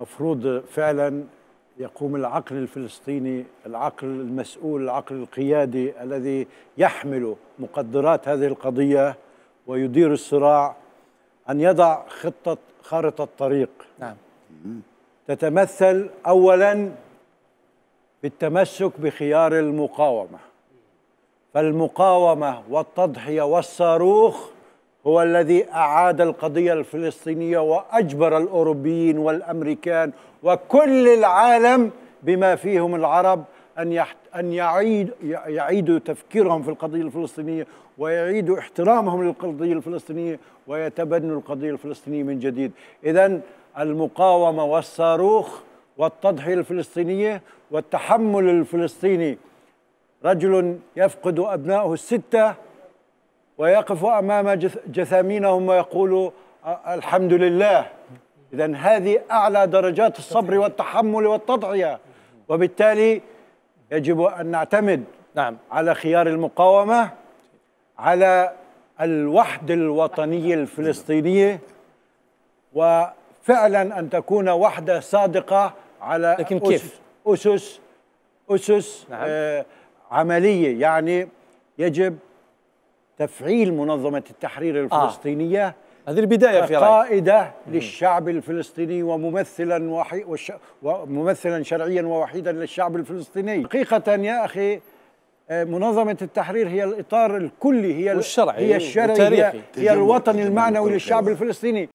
مفروض فعلا يقوم العقل الفلسطيني العقل المسؤول العقل القيادي الذي يحمل مقدرات هذه القضية ويدير الصراع أن يضع خطة خارطة طريق نعم. تتمثل أولا بالتمسك بخيار المقاومة فالمقاومة والتضحية والصاروخ هو الذي أعاد القضية الفلسطينية وأجبر الأوروبيين والأمريكان وكل العالم بما فيهم العرب أن أن يعيد يعيدوا تفكيرهم في القضية الفلسطينية ويعيدوا احترامهم للقضية الفلسطينية ويتبنوا القضية الفلسطينية من جديد إذا المقاومة والصاروخ والتضحية الفلسطينية والتحمل الفلسطيني رجل يفقد أبنائه الستة ويقف أمام جثامينهم ويقول الحمد لله إذا هذه أعلى درجات الصبر والتحمل والتضحية وبالتالي يجب أن نعتمد نعم. على خيار المقاومة على الوحدة الوطنية الفلسطينية وفعلا أن تكون وحدة صادقة على لكن كيف؟ أسس أسس, أسس نعم. آه، عملية يعني يجب تفعيل منظمة التحرير آه. الفلسطينية آه. هذه البداية في قائدة للشعب الفلسطيني وممثلا وحي وش وممثلا شرعيا ووحيدا للشعب الفلسطيني حقيقة يا أخي آه، منظمة التحرير هي الإطار الكلي هي الشرعي هي الشرعي هي, هي الوطن المعنوي للشعب الفلسطيني